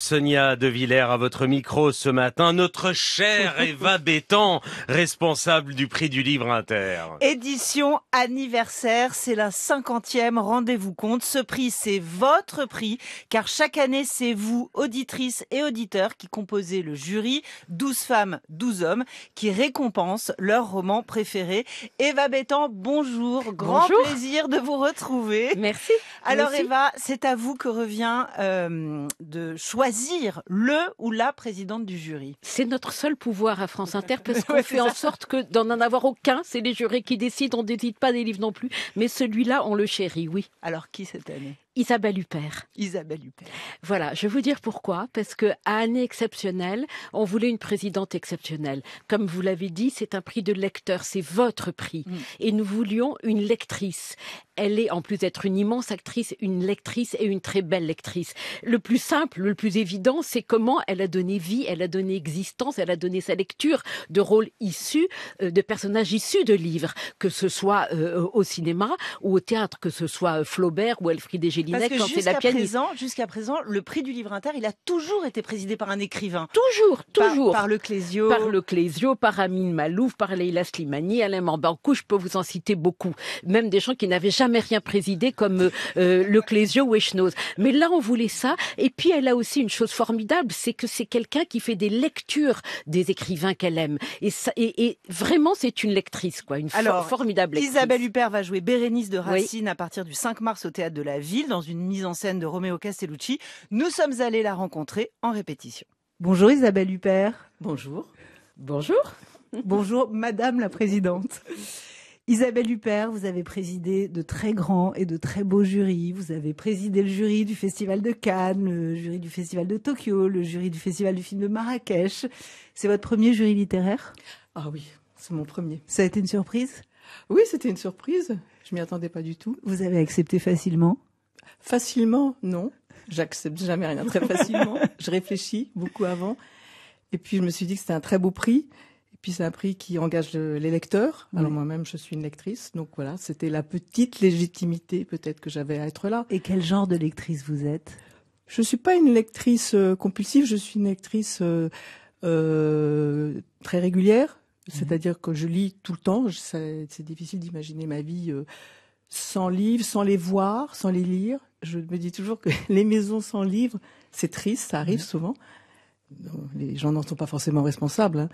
Sonia De Villers à votre micro ce matin, notre chère Eva Bétan, responsable du prix du livre inter. Édition anniversaire, c'est la cinquantième, rendez-vous compte. Ce prix, c'est votre prix, car chaque année, c'est vous, auditrices et auditeurs, qui composez le jury, 12 femmes, 12 hommes, qui récompensent leur roman préféré. Eva Bétan, bonjour, grand plaisir de vous retrouver. Merci. Alors Eva, c'est à vous que revient euh, de choisir choisir le ou la présidente du jury. C'est notre seul pouvoir à France Inter parce qu'on fait en sorte que d'en avoir aucun. C'est les jurés qui décident. On décide pas des livres non plus. Mais celui-là, on le chérit, oui. Alors qui cette année Isabelle Huppert. Isabelle Huppert. Voilà, je vais vous dire pourquoi. Parce que à année exceptionnelle, on voulait une présidente exceptionnelle. Comme vous l'avez dit, c'est un prix de lecteur, c'est votre prix. Mm. Et nous voulions une lectrice. Elle est, en plus d'être une immense actrice, une lectrice et une très belle lectrice. Le plus simple, le plus évident, c'est comment elle a donné vie, elle a donné existence, elle a donné sa lecture de rôles issus, euh, de personnages issus de livres, que ce soit euh, au cinéma ou au théâtre, que ce soit euh, Flaubert ou Elfriede Gilles parce que la Jusqu'à présent, le prix du livre inter, il a toujours été présidé par un écrivain. Toujours, toujours. Par, le Clésio. Par le Clésio, par Amine Malouf, par Leila Slimani, Alain Mambankou, je peux vous en citer beaucoup. Même des gens qui n'avaient jamais rien présidé comme euh, euh, le Clésio ou Echnoz. Mais là, on voulait ça. Et puis, elle a aussi une chose formidable, c'est que c'est quelqu'un qui fait des lectures des écrivains qu'elle aime. Et, ça, et, vraiment, c'est une lectrice, quoi. Une Alors, formidable lectrice. Isabelle Huppert va jouer Bérénice de Racine à partir du 5 mars au Théâtre de la Ville, dans une mise en scène de Romeo Castellucci. Nous sommes allés la rencontrer en répétition. Bonjour Isabelle Huppert. Bonjour. Bonjour. Bonjour Madame la Présidente. Isabelle Huppert, vous avez présidé de très grands et de très beaux jurys. Vous avez présidé le jury du Festival de Cannes, le jury du Festival de Tokyo, le jury du Festival du film de Marrakech. C'est votre premier jury littéraire Ah oui, c'est mon premier. Ça a été une surprise Oui, c'était une surprise. Je m'y attendais pas du tout. Vous avez accepté facilement Facilement, non. J'accepte jamais rien très facilement. je réfléchis beaucoup avant. Et puis je me suis dit que c'était un très beau prix. Et puis c'est un prix qui engage les lecteurs. Alors moi-même, je suis une lectrice, donc voilà, c'était la petite légitimité peut-être que j'avais à être là. Et quel genre de lectrice vous êtes Je ne suis pas une lectrice euh, compulsive. Je suis une lectrice euh, euh, très régulière. Mhm. C'est-à-dire que je lis tout le temps. C'est difficile d'imaginer ma vie sans livres, sans les voir, sans les lire. Je me dis toujours que les maisons sans livres, c'est triste, ça arrive mhm. souvent. Les gens n'en sont pas forcément responsables. Hein.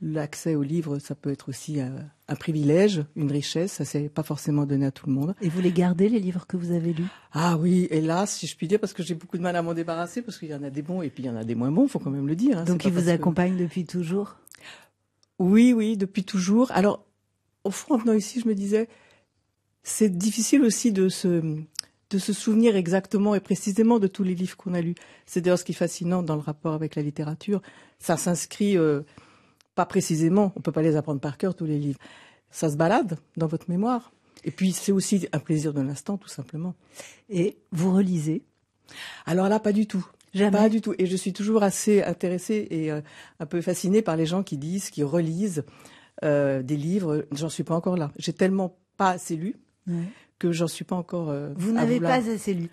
L'accès aux livres, ça peut être aussi euh, un, privilège, une richesse. Ça ne s'est pas forcément donné à tout le monde. Et vous les gardez les livres que vous avez lus Ah oui, hélas, si je puis dire, parce que j'ai beaucoup de mal à m'en débarrasser, parce qu'il y en a des bons et puis il y en a des moins bons, il faut quand même le dire. Hein. Donc ils vous accompagnent depuis toujours Oui, oui, depuis toujours. Alors au fond, en venant ici, je me disais, c'est difficile aussi de se de se souvenir exactement et précisément de tous les livres qu'on a lus. C'est d'ailleurs ce qui est fascinant dans le rapport avec la littérature. Ça s'inscrit euh, pas précisément, on peut pas les apprendre par cœur tous les livres. Ça se balade dans votre mémoire. Et puis c'est aussi un plaisir de l'instant tout simplement. Et vous relisez Alors là pas du tout. Jamais. Pas du tout. Et je suis toujours assez intéressée et euh, un peu fascinée par les gens qui disent, qui relisent euh, des livres. J'en suis pas encore là. J'ai tellement pas assez lu que j'en suis pas encore. Euh, vous n'avez pas assez lu.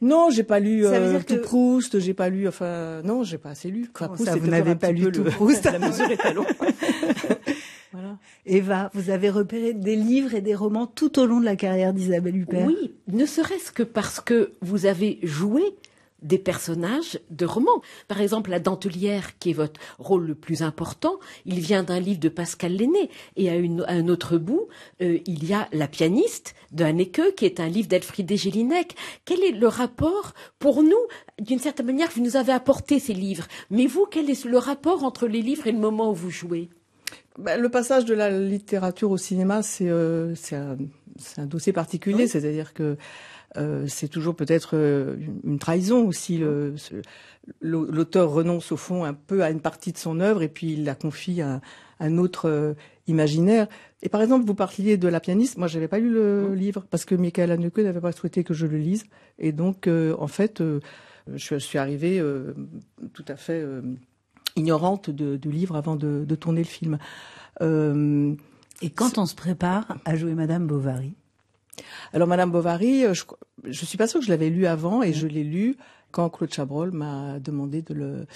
Non, j'ai pas lu euh, tout Proust, j'ai pas lu, enfin, non, j'ai pas assez lu. ça, vous n'avez pas lu tout le... Proust. La mesure est voilà. Eva, vous avez repéré des livres et des romans tout au long de la carrière d'Isabelle Huppert. Oui, ne serait-ce que parce que vous avez joué des personnages de romans. Par exemple, la dentelière, qui est votre rôle le plus important, il vient d'un livre de Pascal Lenné. Et à, un autre bout, euh, il y a La pianiste de Hanneke, qui est un livre d'Elfriede Jelinek. Quel est le rapport pour nous D'une certaine manière, vous nous avez apporté ces livres. Mais vous, quel est le rapport entre les livres et le moment où vous jouez bah, Le passage de la littérature au cinéma, c'est euh, un, dossier particulier. C'est-à-dire que euh, c'est toujours peut-être euh, une trahison aussi. L'auteur renonce au fond un peu à une partie de son œuvre et puis il la confie à, un autre euh, imaginaire. Et par exemple, vous parliez de la pianiste. Moi, n'avais pas lu le mmh. livre parce que Michael Haneke n'avait pas souhaité que je le lise. Et donc, en fait, je, suis arrivée tout à fait ignorante du livre avant de, tourner le film. et quand on se prépare à jouer Madame Bovary, alors Madame Bovary, euh, je, suis pas sûre que je l'avais lu avant et je l'ai lu quand Claude Chabrol m'a demandé de le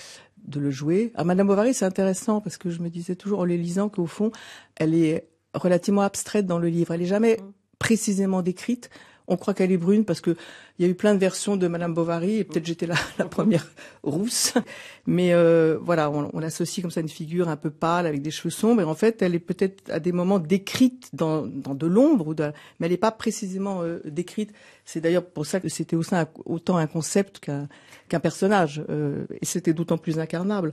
de le jouer. À Madame Bovary, c'est intéressant parce que je me disais toujours en les lisant qu'au fond, elle est relativement abstraite dans le livre. Elle est jamais mm. précisément décrite, on croit qu'elle est brune parce que y a eu plein de versions de Madame Bovary et peut-être j'étais la, la première rousse. Mais euh, voilà, on, on associe comme ça une figure un peu pâle avec des cheveux sombres. Et en fait, elle est peut-être à des moments décrite dans, dans de l'ombre, ou mais elle n'est pas précisément euh, décrite. C'est d'ailleurs pour ça que c'était autant un concept qu'un personnage. Euh, et c'était d'autant plus incarnable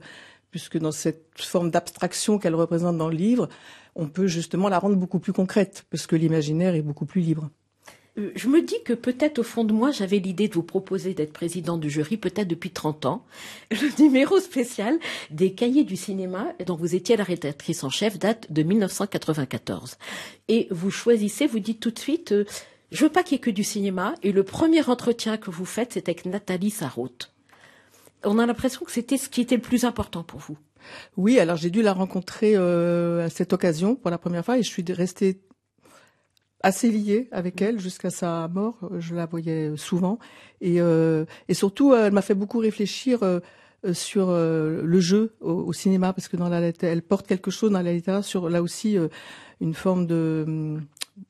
puisque dans cette forme d'abstraction qu'elle représente dans le livre, on peut justement la rendre beaucoup plus concrète, parce que l'imaginaire est beaucoup plus libre. Euh, je me dis que peut-être au fond de moi, j'avais l'idée de vous proposer d'être président du jury, peut-être depuis 30 ans, le numéro spécial des cahiers du cinéma, dont vous étiez la rédactrice en chef, date de 1994. Et vous choisissez, vous dites tout de suite, euh, je veux pas qu'il y ait que du cinéma, et le premier entretien que vous faites, c'était avec Nathalie Sarraute. On a l'impression que c'était ce qui était le plus important pour vous. Oui, alors j'ai dû la rencontrer euh, à cette occasion pour la première fois et je suis restée assez liée avec mm. elle jusqu'à sa mort. Euh, je la voyais souvent. Et, euh, et surtout, elle m'a fait beaucoup réfléchir euh, sur le jeu au, cinéma, parce que dans la, elle porte quelque chose dans la littérature, là aussi, une forme de... Hum,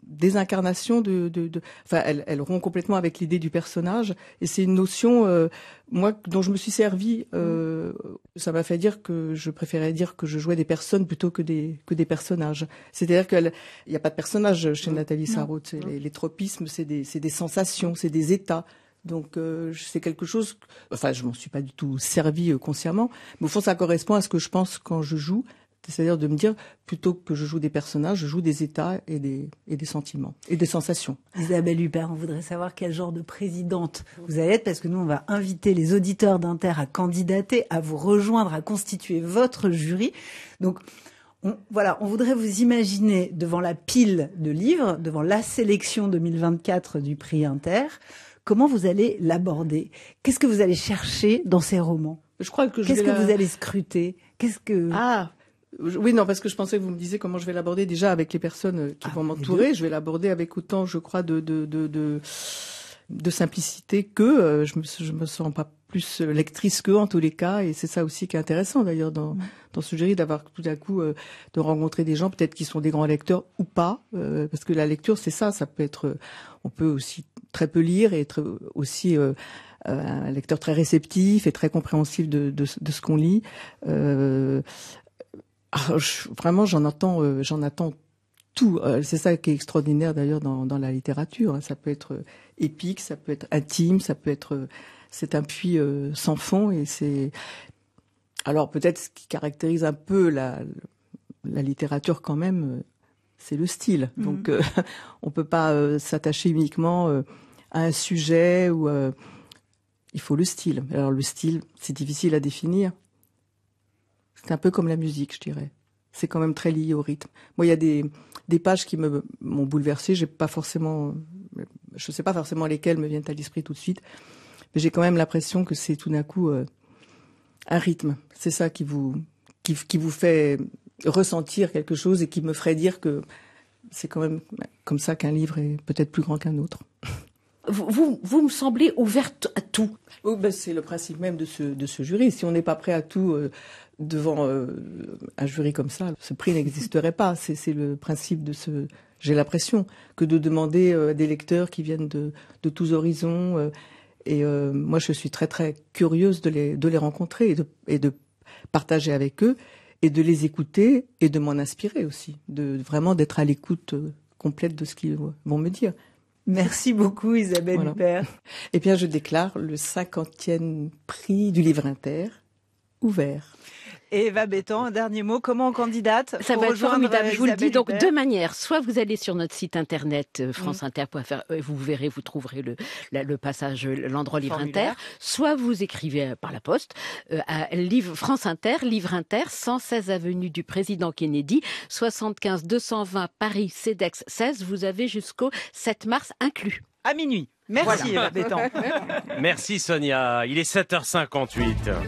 désincarnation de, de, de enfin, elle, rompt complètement avec l'idée du personnage. Et c'est une notion, euh, moi, dont je me suis servi. Euh, ça m'a fait dire que je préférais dire que je jouais des personnes plutôt que des que des personnages. C'est-à-dire qu'il n'y a pas de personnage chez Nathalie Sarraute. Les, tropismes, c'est des c'est des sensations, c'est des états. Donc euh, c'est quelque chose. Enfin, je m'en suis pas du tout servi consciemment, mais au fond, ça correspond à ce que je pense quand je joue. C'est-à-dire de me dire, plutôt que je joue des personnages, je joue des états et des, et des sentiments et des sensations. Isabelle Huppert, on voudrait savoir quel genre de présidente vous allez être, parce que nous, on va inviter les auditeurs d'Inter à candidater, à vous rejoindre, à constituer votre jury. Donc, on, voilà, on voudrait vous imaginer devant la pile de livres, devant la sélection 2024 du prix Inter, comment vous allez l'aborder Qu'est-ce que vous allez chercher dans ces romans je crois que Qu'est-ce que vous allez scruter Qu'est-ce que Ah, oui, non, parce que je pensais que vous me disiez comment je vais l'aborder déjà avec les personnes euh, qui ah, vont m'entourer. Je vais l'aborder avec autant, je crois, de, de, de, simplicité que euh, je me, me sens pas plus lectrice qu'eux en tous les cas. Et c'est ça aussi qui est intéressant d'ailleurs dans, mm. ce jury, d'avoir tout à coup euh, de rencontrer des gens peut-être qui sont des grands lecteurs ou pas. parce que la lecture, c'est ça, ça peut être... On peut aussi très peu lire et être aussi... un lecteur très réceptif et très compréhensif de, ce qu'on lit. Ah, vraiment, j'en euh, j'en attends tout. Euh, c'est ça qui est extraordinaire d'ailleurs dans, la littérature. Hein. Ça peut être euh, épique, ça peut être intime, ça peut être. c'est un puits sans fond et c'est. Alors peut-être ce qui caractérise un peu la, littérature quand même, c'est le style. Mhm. Donc on ne peut pas s'attacher uniquement à un sujet ou. il faut le style. Alors le style, c'est difficile à définir. C'est un peu comme la musique, je dirais. C'est quand même très lié au rythme. Moi, il y a des, des pages qui m'ont bouleversé. J'ai pas forcément, je sais pas forcément lesquelles me viennent à l'esprit tout de suite, mais j'ai quand même l'impression que c'est tout d'un coup euh, un rythme. C'est ça qui vous qui, vous fait ressentir quelque chose et qui me ferait dire que c'est quand même bah, comme ça qu'un livre est peut-être plus grand qu'un autre. Vous, vous, me semblez ouverte à tout. Ben, c'est le principe même de ce, de ce jury. Si on n'est pas prêt à tout, euh, devant euh, un jury comme ça, ce prix n'existerait pas. C'est le principe de ce, j'ai l'impression, que de demander euh, à des lecteurs qui viennent de, de tous horizons. Euh, et moi, je suis très, très curieuse de les, de les rencontrer et de, et de partager avec eux et de les écouter et de m'en inspirer aussi, de vraiment d'être à l'écoute complète de ce qu'ils vont me dire. Merci beaucoup Isabelle Hubert Eh bien, je déclare le cinquantième prix du livre inter ouvert. Et Eva un dernier mot, comment on candidate Ça va être formidable, je vous le dis. Donc, deux manières. Soit vous allez sur notre site internet euh, franceinter.fr, mm. vous verrez, vous trouverez le, passage, l'endroit livre inter. Soit vous écrivez euh, par la poste euh, à livre, France Inter, livre inter, 116 avenue du président Kennedy, 75 220 Paris, CEDEX 16. Vous avez jusqu'au 7 mars inclus. À minuit. Merci Eva Bétan. Merci Sonia. Il est 7h58.